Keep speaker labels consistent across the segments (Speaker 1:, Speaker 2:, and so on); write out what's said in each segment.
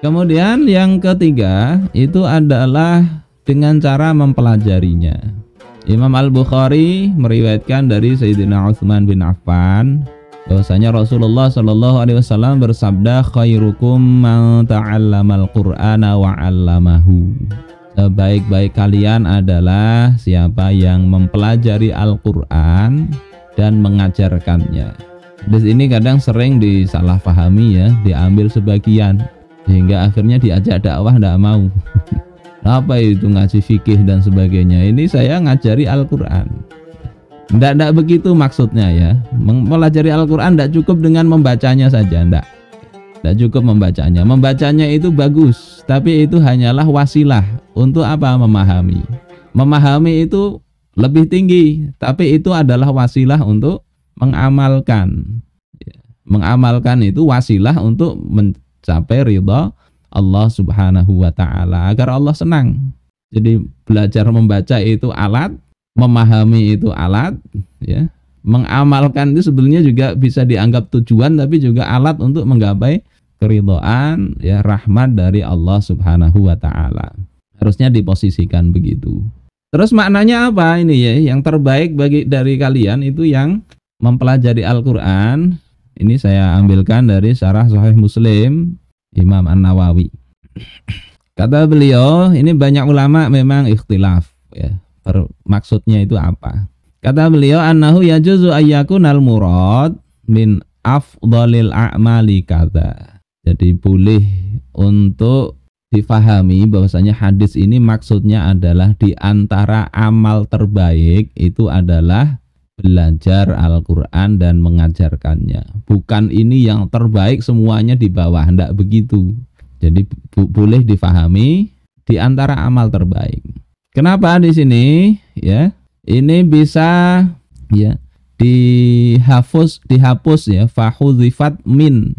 Speaker 1: Kemudian yang ketiga itu adalah dengan cara mempelajarinya. Imam Al-Bukhari meriwayatkan dari Sayyidina Utsman bin Affan bahwasanya Rasulullah Shallallahu alaihi wasallam bersabda khairukum man ta'allamal Qur'ana wa 'allamahu. Sebaik-baik kalian adalah siapa yang mempelajari Al-Qur'an dan mengajarkannya. Di sini kadang sering disalahpahami ya, diambil sebagian sehingga akhirnya diajak dakwah tidak mau apa itu ngasih fikih dan sebagainya ini saya ngajari Al-Quran tidak begitu maksudnya ya mempelajari Al-Quran tidak cukup dengan membacanya saja tidak tidak cukup membacanya membacanya itu bagus tapi itu hanyalah wasilah untuk apa memahami memahami itu lebih tinggi tapi itu adalah wasilah untuk mengamalkan ya. mengamalkan itu wasilah untuk sampai ridho Allah Subhanahu wa taala agar Allah senang. Jadi belajar membaca itu alat, memahami itu alat, ya. Mengamalkan itu sebenarnya juga bisa dianggap tujuan tapi juga alat untuk menggapai keridhaan ya rahmat dari Allah Subhanahu wa taala. Harusnya diposisikan begitu. Terus maknanya apa ini ya? Yang terbaik bagi dari kalian itu yang mempelajari Al-Qur'an ini saya ambilkan dari Sarah Sahih Muslim Imam An-Nawawi. Kata beliau, ini banyak ulama memang ikhtilaf ya. Per, maksudnya itu apa? Kata beliau annahu yajuzu al murad min afdalil a'mali kata. Jadi boleh untuk difahami bahwasanya hadis ini maksudnya adalah di antara amal terbaik itu adalah belajar Al-Quran dan mengajarkannya. Bukan ini yang terbaik semuanya di bawah, tidak begitu. Jadi bu boleh difahami di antara amal terbaik. Kenapa di sini ya? Ini bisa ya dihapus dihapus ya fahuzifat min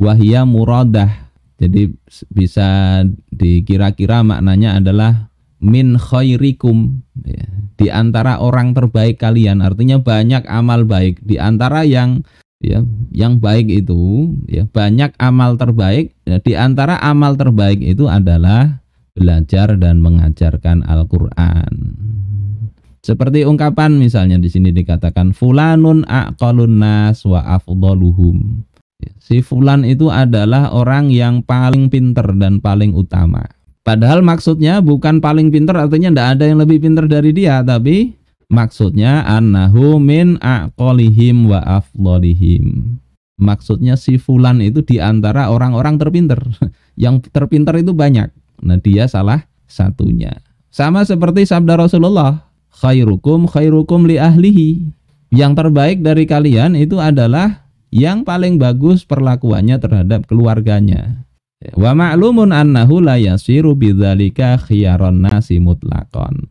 Speaker 1: wahya muradah. Jadi bisa dikira-kira maknanya adalah min khairikum ya, di antara orang terbaik kalian artinya banyak amal baik di antara yang ya yang baik itu ya banyak amal terbaik ya, di antara amal terbaik itu adalah belajar dan mengajarkan Al-Qur'an. Seperti ungkapan misalnya di sini dikatakan fulanun aqalun nas wa afdaluhum. Ya, si fulan itu adalah orang yang paling pinter dan paling utama. Padahal maksudnya bukan paling pinter artinya tidak ada yang lebih pinter dari dia tapi maksudnya annahu min aqolihim wa afdolihim. Maksudnya si fulan itu diantara orang-orang terpinter. Yang terpinter itu banyak. Nah dia salah satunya. Sama seperti sabda Rasulullah, khairukum khairukum li ahlihi. Yang terbaik dari kalian itu adalah yang paling bagus perlakuannya terhadap keluarganya. Wa ma'lumun annahu la yasiru bidzalika khiyaron nasi mutlakon.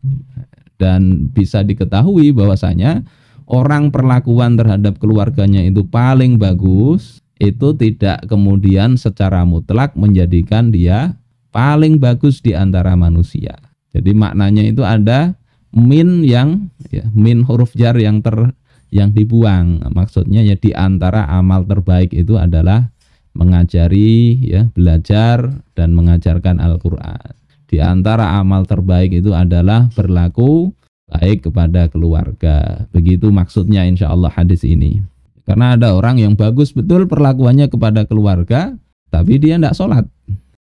Speaker 1: Dan bisa diketahui bahwasanya orang perlakuan terhadap keluarganya itu paling bagus itu tidak kemudian secara mutlak menjadikan dia paling bagus di antara manusia. Jadi maknanya itu ada min yang ya, min huruf jar yang ter yang dibuang. Maksudnya ya di antara amal terbaik itu adalah mengajari ya belajar dan mengajarkan Al-Qur'an. Di antara amal terbaik itu adalah berlaku baik kepada keluarga. Begitu maksudnya insya Allah hadis ini. Karena ada orang yang bagus betul perlakuannya kepada keluarga, tapi dia tidak sholat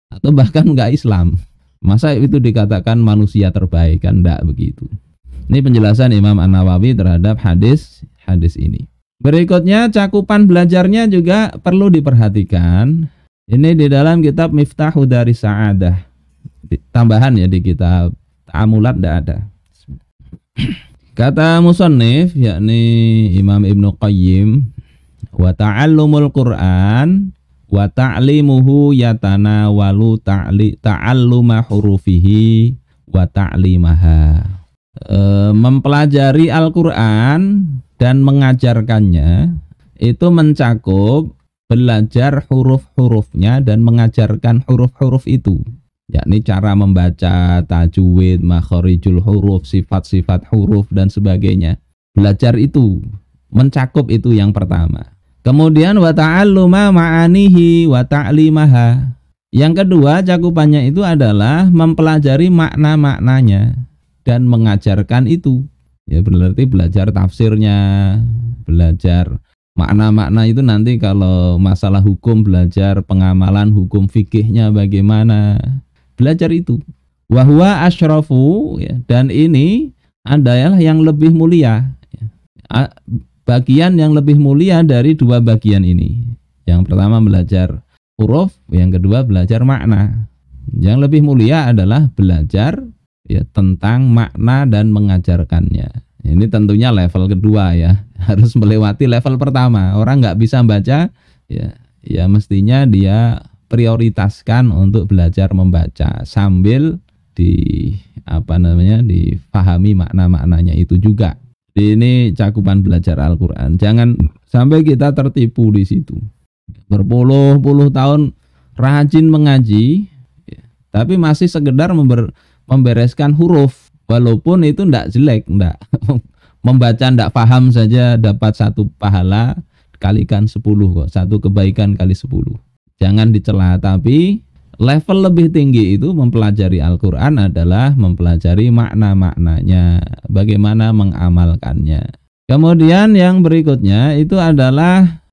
Speaker 1: atau bahkan nggak Islam. Masa itu dikatakan manusia terbaik kan tidak begitu. Ini penjelasan Imam An Nawawi terhadap hadis hadis ini. Berikutnya cakupan belajarnya juga perlu diperhatikan. Ini di dalam kitab Miftahu dari Sa'adah. Tambahan ya di kitab Amulat tidak ada. Kata musannif yakni Imam Ibnu Qayyim wa ta'allumul Qur'an wa ta'limuhu walu ta'li ta'alluma hurufihi wa ta'limaha. E, mempelajari Al-Qur'an dan mengajarkannya itu mencakup belajar huruf-hurufnya dan mengajarkan huruf-huruf itu yakni cara membaca tajwid, makhorijul huruf, sifat-sifat huruf dan sebagainya. Belajar itu mencakup itu yang pertama. Kemudian wa ta'alluma ma'anihi wa ta'limaha. Yang kedua, cakupannya itu adalah mempelajari makna-maknanya dan mengajarkan itu ya berarti belajar tafsirnya belajar makna-makna itu nanti kalau masalah hukum belajar pengamalan hukum fikihnya bagaimana belajar itu wahwa ashrofu ya, dan ini adalah yang lebih mulia ya, bagian yang lebih mulia dari dua bagian ini. Yang pertama belajar huruf, yang kedua belajar makna. Yang lebih mulia adalah belajar ya tentang makna dan mengajarkannya. Ini tentunya level kedua ya, harus melewati level pertama. Orang nggak bisa baca, ya, ya mestinya dia prioritaskan untuk belajar membaca sambil di apa namanya difahami makna-maknanya itu juga. ini cakupan belajar Al-Quran. Jangan sampai kita tertipu di situ. Berpuluh-puluh tahun rajin mengaji, ya, tapi masih sekedar member membereskan huruf walaupun itu tidak jelek ndak membaca tidak paham saja dapat satu pahala kalikan sepuluh kok satu kebaikan kali sepuluh jangan dicela tapi level lebih tinggi itu mempelajari Al-Quran adalah mempelajari makna-maknanya bagaimana mengamalkannya kemudian yang berikutnya itu adalah